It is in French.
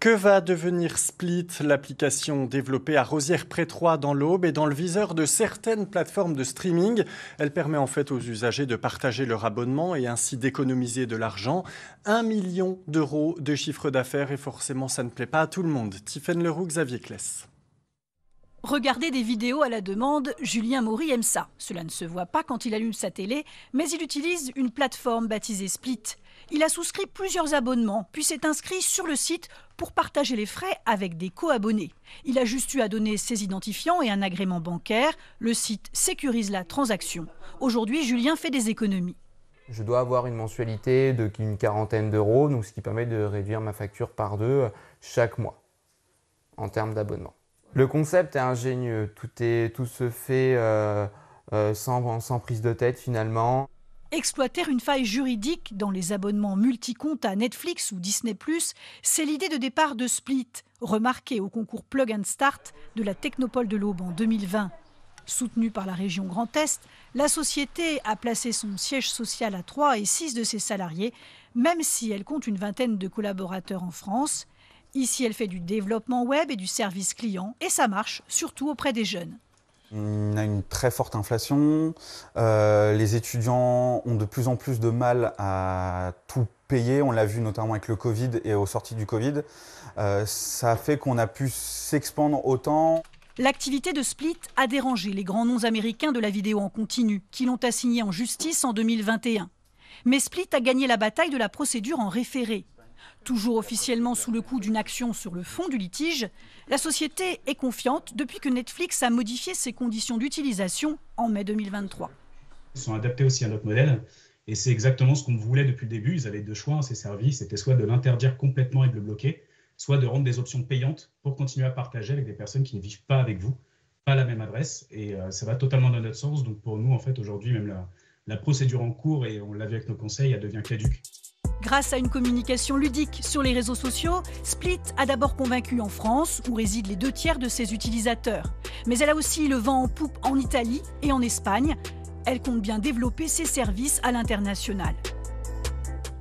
Que va devenir Split, l'application développée à rosière pré dans l'Aube et dans le viseur de certaines plateformes de streaming Elle permet en fait aux usagers de partager leur abonnement et ainsi d'économiser de l'argent. Un million d'euros de chiffre d'affaires et forcément ça ne plaît pas à tout le monde. Tiffaine Leroux, Xavier Kless. Regarder des vidéos à la demande, Julien Maury aime ça. Cela ne se voit pas quand il allume sa télé, mais il utilise une plateforme baptisée Split. Il a souscrit plusieurs abonnements, puis s'est inscrit sur le site pour partager les frais avec des co-abonnés. Il a juste eu à donner ses identifiants et un agrément bancaire. Le site sécurise la transaction. Aujourd'hui, Julien fait des économies. Je dois avoir une mensualité de quarantaine d'euros, ce qui permet de réduire ma facture par deux chaque mois en termes d'abonnement. Le concept est ingénieux, tout, se fait euh, euh, sans, sans prise de tête finalement. Exploiter une faille juridique dans les abonnements multicomptes à Netflix ou Disney ⁇ c'est l'idée de départ de Split, remarquée au concours Plug and Start de la Technopole de l'Aube en 2020. Soutenue par la région Grand Est, la société a placé son siège social à 3 et 6 de ses salariés, même si elle compte une vingtaine de collaborateurs en France. Ici, elle fait du développement web et du service client, et ça marche, surtout auprès des jeunes. On a une très forte inflation, euh, les étudiants ont de plus en plus de mal à tout payer, on l'a vu notamment avec le Covid et aux sorties du Covid. Euh, ça a fait qu'on a pu s'expandre autant. L'activité de Split a dérangé les grands noms américains de la vidéo en continu, qui l'ont assigné en justice en 2021. Mais Split a gagné la bataille de la procédure en référé. Toujours officiellement sous le coup d'une action sur le fond du litige, la société est confiante depuis que Netflix a modifié ses conditions d'utilisation en mai 2023. Ils sont adaptés aussi à notre modèle et c'est exactement ce qu'on voulait depuis le début. Ils avaient deux choix, hein, ces services, c'était soit de l'interdire complètement et de le bloquer, soit de rendre des options payantes pour continuer à partager avec des personnes qui ne vivent pas avec vous, pas la même adresse. Et euh, ça va totalement dans notre sens. Donc pour nous, en fait, aujourd'hui, même la, la procédure en cours, et on l'a vu avec nos conseils, elle devient caduque. Grâce à une communication ludique sur les réseaux sociaux, Split a d'abord convaincu en France, où résident les deux tiers de ses utilisateurs. Mais elle a aussi le vent en poupe en Italie et en Espagne. Elle compte bien développer ses services à l'international.